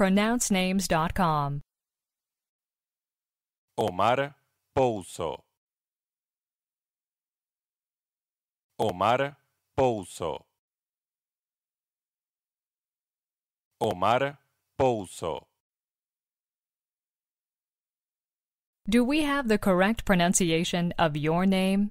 pronouncenames.com. Omar Pouso. Omar Pouso. Omar Pouso. Do we have the correct pronunciation of your name?